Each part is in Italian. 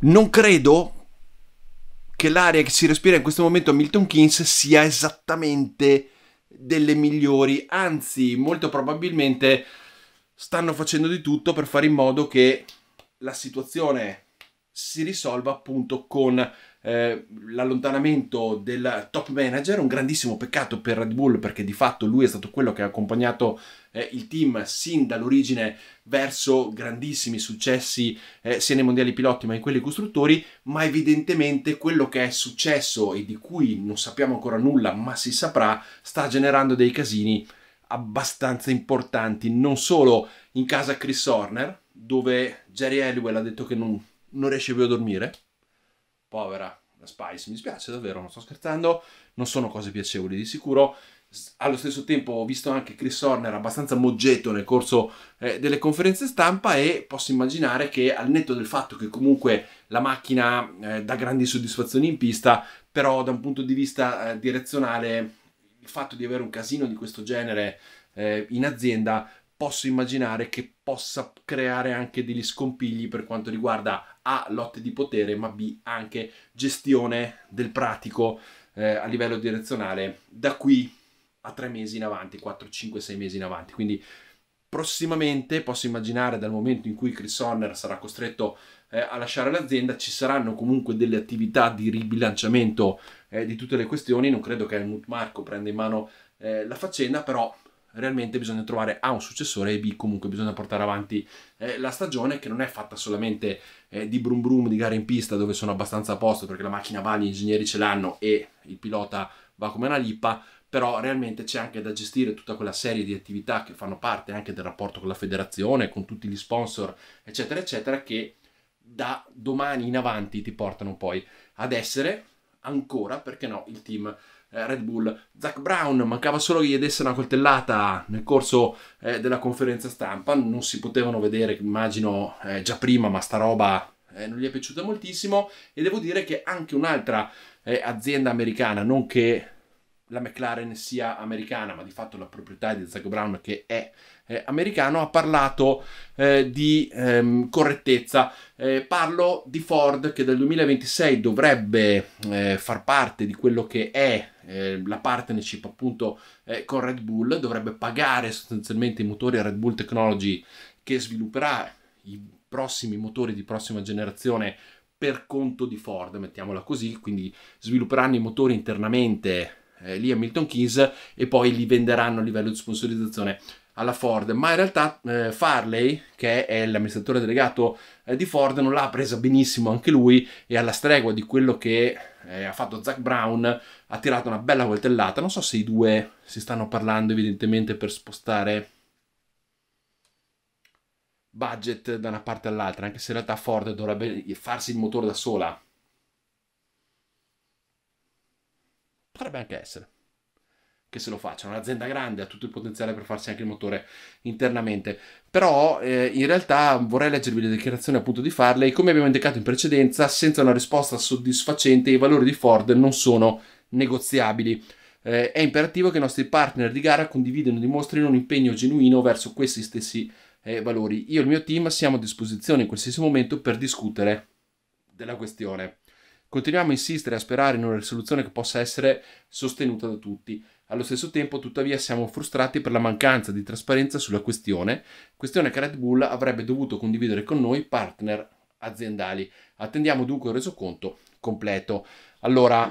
non credo che l'aria che si respira in questo momento a Milton Keynes sia esattamente delle migliori, anzi molto probabilmente stanno facendo di tutto per fare in modo che la situazione si risolva appunto con eh, l'allontanamento del top manager, un grandissimo peccato per Red Bull perché di fatto lui è stato quello che ha accompagnato eh, il team sin dall'origine verso grandissimi successi eh, sia nei mondiali piloti ma in quelli costruttori, ma evidentemente quello che è successo e di cui non sappiamo ancora nulla ma si saprà sta generando dei casini abbastanza importanti, non solo in casa Chris Horner, dove Jerry Halliwell ha detto che non, non riesce più a dormire, povera la Spice, mi spiace davvero, non sto scherzando, non sono cose piacevoli di sicuro. Allo stesso tempo ho visto anche Chris Horner abbastanza moggetto nel corso eh, delle conferenze stampa e posso immaginare che al netto del fatto che comunque la macchina eh, dà grandi soddisfazioni in pista, però da un punto di vista eh, direzionale il fatto di avere un casino di questo genere eh, in azienda posso immaginare che possa creare anche degli scompigli per quanto riguarda A lotte di potere, ma B anche gestione del pratico eh, a livello direzionale da qui a tre mesi in avanti, 4, 5, 6 mesi in avanti. Quindi prossimamente posso immaginare dal momento in cui Chris Horner sarà costretto eh, a lasciare l'azienda ci saranno comunque delle attività di ribilanciamento eh, di tutte le questioni non credo che Helmut Marco prenda in mano eh, la faccenda però realmente bisogna trovare A un successore e B comunque bisogna portare avanti eh, la stagione che non è fatta solamente eh, di brum brum di gare in pista dove sono abbastanza a posto perché la macchina va, gli ingegneri ce l'hanno e il pilota va come una lippa, però realmente c'è anche da gestire tutta quella serie di attività che fanno parte anche del rapporto con la federazione, con tutti gli sponsor, eccetera, eccetera, che da domani in avanti ti portano poi ad essere ancora, perché no, il team eh, Red Bull. Zach Brown mancava solo che gli desse una coltellata nel corso eh, della conferenza stampa, non si potevano vedere, immagino, eh, già prima, ma sta roba eh, non gli è piaciuta moltissimo e devo dire che anche un'altra eh, azienda americana, non che la McLaren sia americana, ma di fatto la proprietà di Zach Brown che è eh, americano, ha parlato eh, di ehm, correttezza. Eh, parlo di Ford che dal 2026 dovrebbe far parte di quello che è eh, la partnership appunto eh, con Red Bull dovrebbe pagare sostanzialmente i motori a Red Bull Technology che svilupperà i prossimi motori di prossima generazione per conto di Ford, mettiamola così, quindi svilupperanno i motori internamente eh, lì a Milton Keynes e poi li venderanno a livello di sponsorizzazione alla Ford, ma in realtà eh, Farley, che è l'amministratore delegato eh, di Ford, non l'ha presa benissimo anche lui e alla stregua di quello che eh, ha fatto Zach Brown, ha tirato una bella coltellata. Non so se i due si stanno parlando evidentemente per spostare budget da una parte all'altra, anche se in realtà Ford dovrebbe farsi il motore da sola. Potrebbe anche essere che se lo faccia, è un'azienda grande ha tutto il potenziale per farsi anche il motore internamente, però eh, in realtà vorrei leggervi le dichiarazioni appunto di Farley, come abbiamo indicato in precedenza, senza una risposta soddisfacente i valori di Ford non sono negoziabili. Eh, è imperativo che i nostri partner di gara condividano e dimostrino un impegno genuino verso questi stessi eh, valori. Io e il mio team siamo a disposizione in qualsiasi momento per discutere della questione. Continuiamo a insistere e a sperare in una risoluzione che possa essere sostenuta da tutti. Allo stesso tempo, tuttavia, siamo frustrati per la mancanza di trasparenza sulla questione, questione che Red Bull avrebbe dovuto condividere con noi partner aziendali. Attendiamo dunque il resoconto completo. Allora,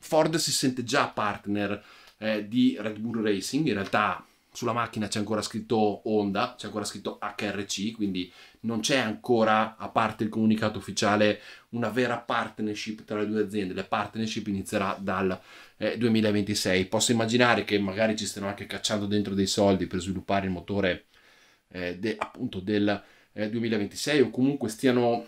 Ford si sente già partner eh, di Red Bull Racing, in realtà sulla macchina c'è ancora scritto Honda, c'è ancora scritto HRC, quindi non c'è ancora, a parte il comunicato ufficiale, una vera partnership tra le due aziende. La partnership inizierà dal eh, 2026. Posso immaginare che magari ci stiano anche cacciando dentro dei soldi per sviluppare il motore eh, de, appunto del eh, 2026 o comunque stiano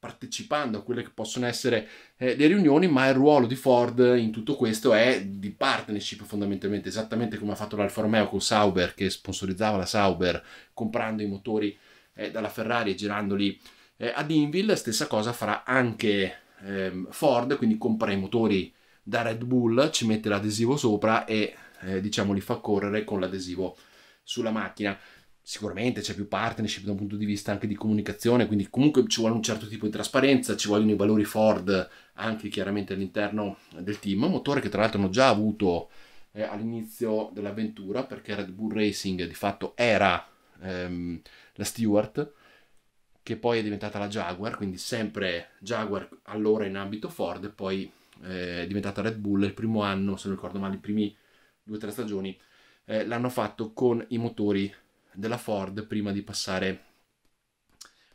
partecipando a quelle che possono essere eh, le riunioni, ma il ruolo di Ford in tutto questo è di partnership fondamentalmente, esattamente come ha fatto l'Alfa Romeo con Sauber, che sponsorizzava la Sauber comprando i motori eh, dalla Ferrari e girandoli eh, ad Inville, stessa cosa farà anche ehm, Ford, quindi compra i motori da Red Bull, ci mette l'adesivo sopra e eh, diciamo li fa correre con l'adesivo sulla macchina sicuramente c'è più partnership da un punto di vista anche di comunicazione, quindi comunque ci vuole un certo tipo di trasparenza, ci vogliono i valori Ford anche chiaramente all'interno del team, un motore che tra l'altro hanno già avuto eh, all'inizio dell'avventura perché Red Bull Racing di fatto era ehm, la Stewart che poi è diventata la Jaguar, quindi sempre Jaguar allora in ambito Ford e poi eh, è diventata Red Bull il primo anno, se non ricordo male, i primi due o tre stagioni eh, l'hanno fatto con i motori della Ford prima di passare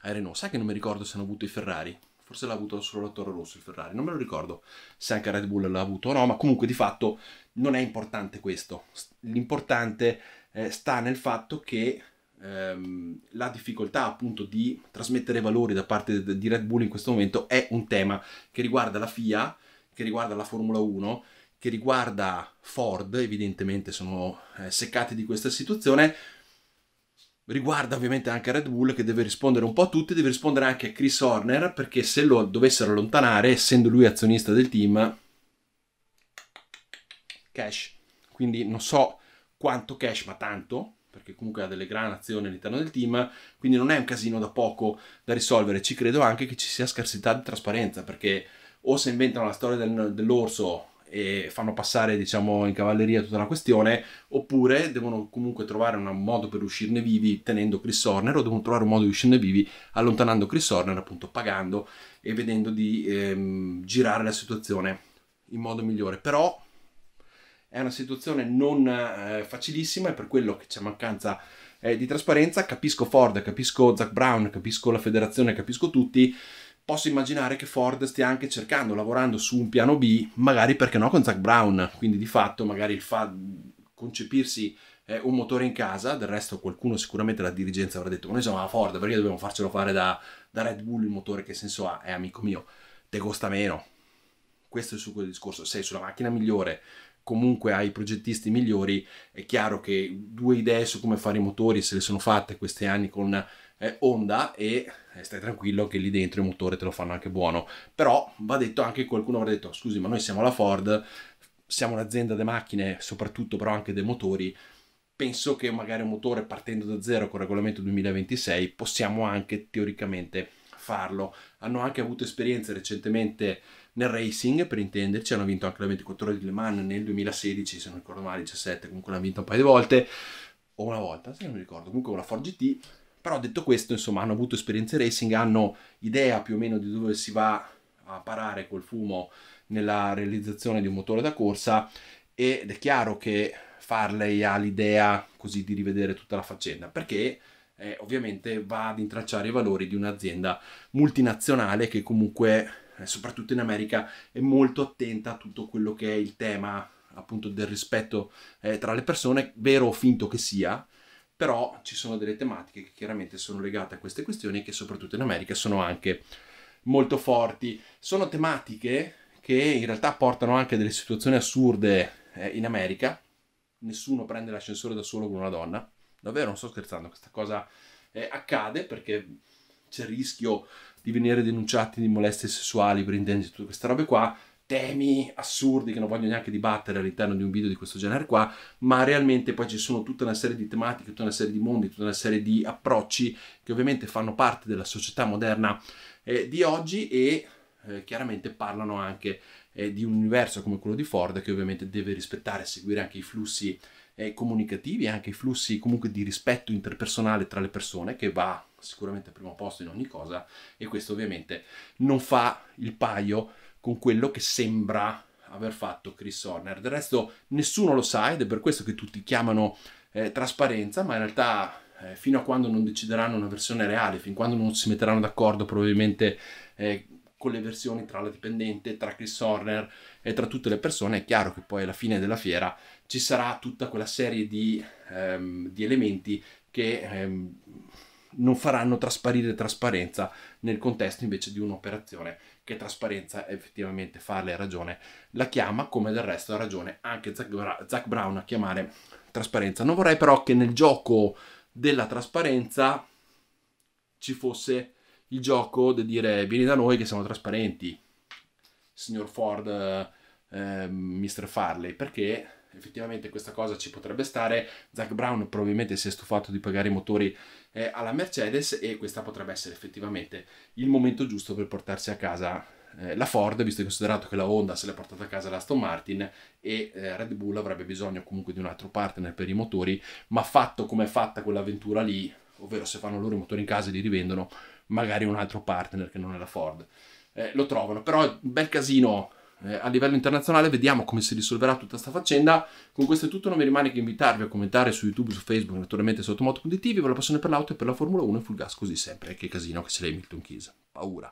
ai Renault. Sai che non mi ricordo se hanno avuto i Ferrari? Forse l'ha avuto solo la Toro Rosso il Ferrari, non me lo ricordo se anche Red Bull l'ha avuto o no, ma comunque di fatto non è importante questo. L'importante eh, sta nel fatto che ehm, la difficoltà appunto di trasmettere valori da parte di Red Bull in questo momento è un tema che riguarda la FIA, che riguarda la Formula 1 che riguarda Ford, evidentemente sono eh, seccati di questa situazione, riguarda ovviamente anche Red Bull che deve rispondere un po' a tutti, deve rispondere anche a Chris Horner perché se lo dovessero allontanare, essendo lui azionista del team, cash. Quindi non so quanto cash, ma tanto, perché comunque ha delle grandi azioni all'interno del team, quindi non è un casino da poco da risolvere. Ci credo anche che ci sia scarsità di trasparenza perché o se inventano la storia del, dell'orso e fanno passare diciamo in cavalleria tutta la questione oppure devono comunque trovare un modo per uscirne vivi tenendo Chris Horner o devono trovare un modo di uscirne vivi allontanando Chris Horner appunto pagando e vedendo di ehm, girare la situazione in modo migliore però è una situazione non eh, facilissima e per quello che c'è mancanza eh, di trasparenza capisco Ford capisco Zach Brown capisco la federazione capisco tutti posso immaginare che Ford stia anche cercando, lavorando su un piano B, magari perché no con Zach Brown, quindi di fatto magari il fa concepirsi eh, un motore in casa, del resto qualcuno sicuramente la dirigenza avrà detto, ma noi siamo a Ford, perché dobbiamo farcelo fare da, da, Red Bull il motore, che senso ha? È eh, amico mio, te costa meno. Questo è il succo del discorso, sei sulla macchina migliore, comunque hai progettisti migliori, è chiaro che due idee su come fare i motori se le sono fatte questi anni con eh, Honda e eh, stai tranquillo che lì dentro il motore te lo fanno anche buono. Però va detto anche qualcuno avrà detto, scusi ma noi siamo la Ford, siamo un'azienda di macchine, soprattutto però anche dei motori, penso che magari un motore partendo da zero con regolamento 2026 possiamo anche teoricamente farlo. Hanno anche avuto esperienze recentemente nel racing, per intenderci, hanno vinto anche la 24 ore di Le Mans nel 2016, se non ricordo male, 17, comunque l'hanno vinto un paio di volte, o una volta, se non mi ricordo, comunque con la Ford GT però detto questo, insomma, hanno avuto esperienze racing, hanno idea più o meno di dove si va a parare col fumo nella realizzazione di un motore da corsa ed è chiaro che Farley ha l'idea così di rivedere tutta la faccenda perché eh, ovviamente va ad intracciare i valori di un'azienda multinazionale che comunque eh, soprattutto in America è molto attenta a tutto quello che è il tema appunto del rispetto eh, tra le persone vero o finto che sia però ci sono delle tematiche che chiaramente sono legate a queste questioni e che soprattutto in America sono anche molto forti. Sono tematiche che in realtà portano anche a delle situazioni assurde eh, in America. Nessuno prende l'ascensore da solo con una donna. Davvero, non sto scherzando, questa cosa eh, accade perché c'è il rischio di venire denunciati di molestie sessuali per intendere tutte queste robe qua temi assurdi che non voglio neanche dibattere all'interno di un video di questo genere qua, ma realmente poi ci sono tutta una serie di tematiche, tutta una serie di mondi, tutta una serie di approcci che ovviamente fanno parte della società moderna eh, di oggi e eh, chiaramente parlano anche eh, di un universo come quello di Ford che ovviamente deve rispettare e seguire anche i flussi eh, comunicativi anche i flussi comunque di rispetto interpersonale tra le persone che va sicuramente al primo posto in ogni cosa e questo ovviamente non fa il paio con quello che sembra aver fatto Chris Horner. Del resto nessuno lo sa ed è per questo che tutti chiamano eh, trasparenza, ma in realtà eh, fino a quando non decideranno una versione reale, fin quando non si metteranno d'accordo probabilmente eh, con le versioni tra la dipendente, tra Chris Horner e tra tutte le persone, è chiaro che poi alla fine della fiera ci sarà tutta quella serie di, ehm, di elementi che... Ehm, non faranno trasparire trasparenza nel contesto invece di un'operazione che trasparenza effettivamente farle ragione, la chiama come del resto ha ragione anche Zach, Bra- Zach Brown a chiamare trasparenza. Non vorrei però che nel gioco della trasparenza ci fosse il gioco di dire vieni da noi che siamo trasparenti, signor Ford, eh, Mr. Ehm, Farley, perché effettivamente questa cosa ci potrebbe stare. Zach Brown probabilmente si è stufato di pagare i motori eh, alla Mercedes e questo potrebbe essere effettivamente il momento giusto per portarsi a casa eh, la Ford, visto e considerato che la Honda se l'è portata a casa la Aston Martin e eh, Red Bull avrebbe bisogno comunque di un altro partner per i motori, ma fatto come è fatta quell'avventura lì, ovvero se fanno loro i motori in casa e li rivendono, magari un altro partner che non è la Ford. Eh, lo trovano, però è un bel casino eh, a livello internazionale, vediamo come si risolverà tutta questa faccenda. Con questo è tutto, non mi rimane che invitarvi a commentare su YouTube, su Facebook, naturalmente su automoto.tv, per la passione per l'auto e per la Formula 1 e full gas così sempre. Che casino che se l'hai Milton Keys, paura.